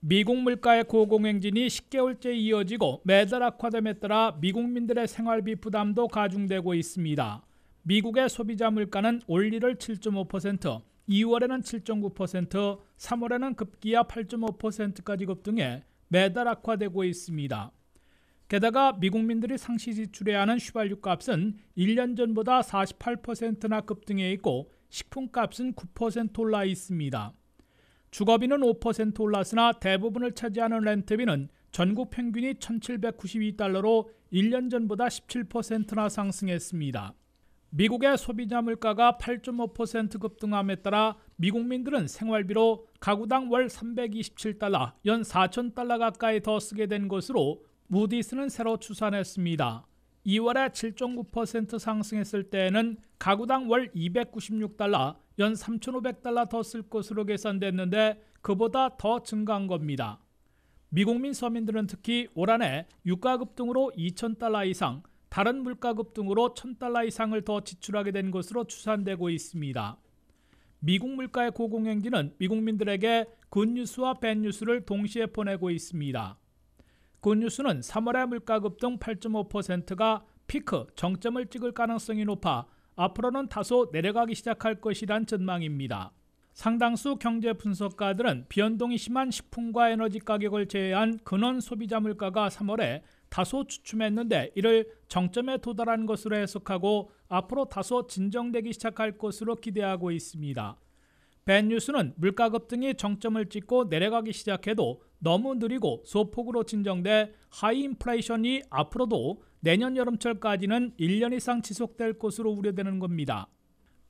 미국 물가의 고공행진이 10개월째 이어지고 매달 악화됨에 따라 미국민들의 생활비 부담도 가중되고 있습니다. 미국의 소비자 물가는 올리를 7.5%, 2월에는 7.9%, 3월에는 급기야 8.5%까지 급등해 매달 악화되고 있습니다. 게다가 미국민들이 상시 지출해야 하는 휘발유 값은 1년 전보다 48%나 급등해 있고 식품 값은 9% 올라 있습니다. 주거비는 5% 올랐으나 대부분을 차지하는 렌트비는 전국 평균이 1,792달러로 1년 전보다 17%나 상승했습니다. 미국의 소비자 물가가 8.5% 급등함에 따라 미국민들은 생활비로 가구당 월 327달러, 연 4,000달러 가까이 더 쓰게 된 것으로 무디스는 새로 추산했습니다. 2월에 7.9% 상승했을 때에는 가구당 월 296달러, 연 3,500달러 더 쓸 것으로 계산됐는데 그보다 더 증가한 겁니다. 미국민 서민들은 특히 올 한해 유가 급등으로 2,000달러 이상, 다른 물가 급등으로 1,000달러 이상을 더 지출하게 된 것으로 추산되고 있습니다. 미국 물가의 고공행진은 미국민들에게 굿뉴스와 밴뉴스를 동시에 보내고 있습니다. 굿뉴스는 3월의 물가 급등 8.5%가 피크, 정점을 찍을 가능성이 높아 앞으로는 다소 내려가기 시작할 것이란 전망입니다. 상당수 경제 분석가들은 변동이 심한 식품과 에너지 가격을 제외한 근원 소비자 물가가 3월에 다소 주춤했는데 이를 정점에 도달한 것으로 해석하고 앞으로 다소 진정되기 시작할 것으로 기대하고 있습니다. 벤 뉴스는 물가 급등이 정점을 찍고 내려가기 시작해도 너무 느리고 소폭으로 진정돼 하이 인플레이션이 앞으로도 내년 여름철까지는 1년 이상 지속될 것으로 우려되는 겁니다.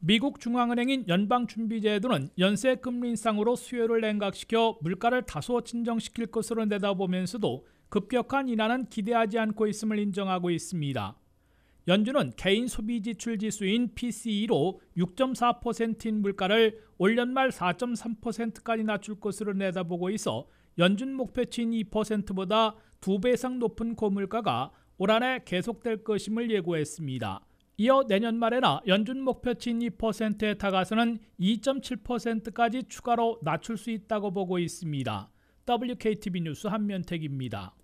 미국 중앙은행인 연방준비제도는 연쇄 금리 인상으로 수요를 냉각시켜 물가를 다소 진정시킬 것으로 내다보면서도 급격한 인하는 기대하지 않고 있음을 인정하고 있습니다. 연준은 개인 소비 지출 지수인 PCE로 6.4%인 물가를 올 연말 4.3%까지 낮출 것으로 내다보고 있어 연준 목표치인 2%보다 2배 이상 높은 고물가가 올 한해 계속될 것임을 예고했습니다. 이어 내년 말에나 연준 목표치인 2%에 다가서는 2.7%까지 추가로 낮출 수 있다고 보고 있습니다. WKTV 뉴스 한면택입니다.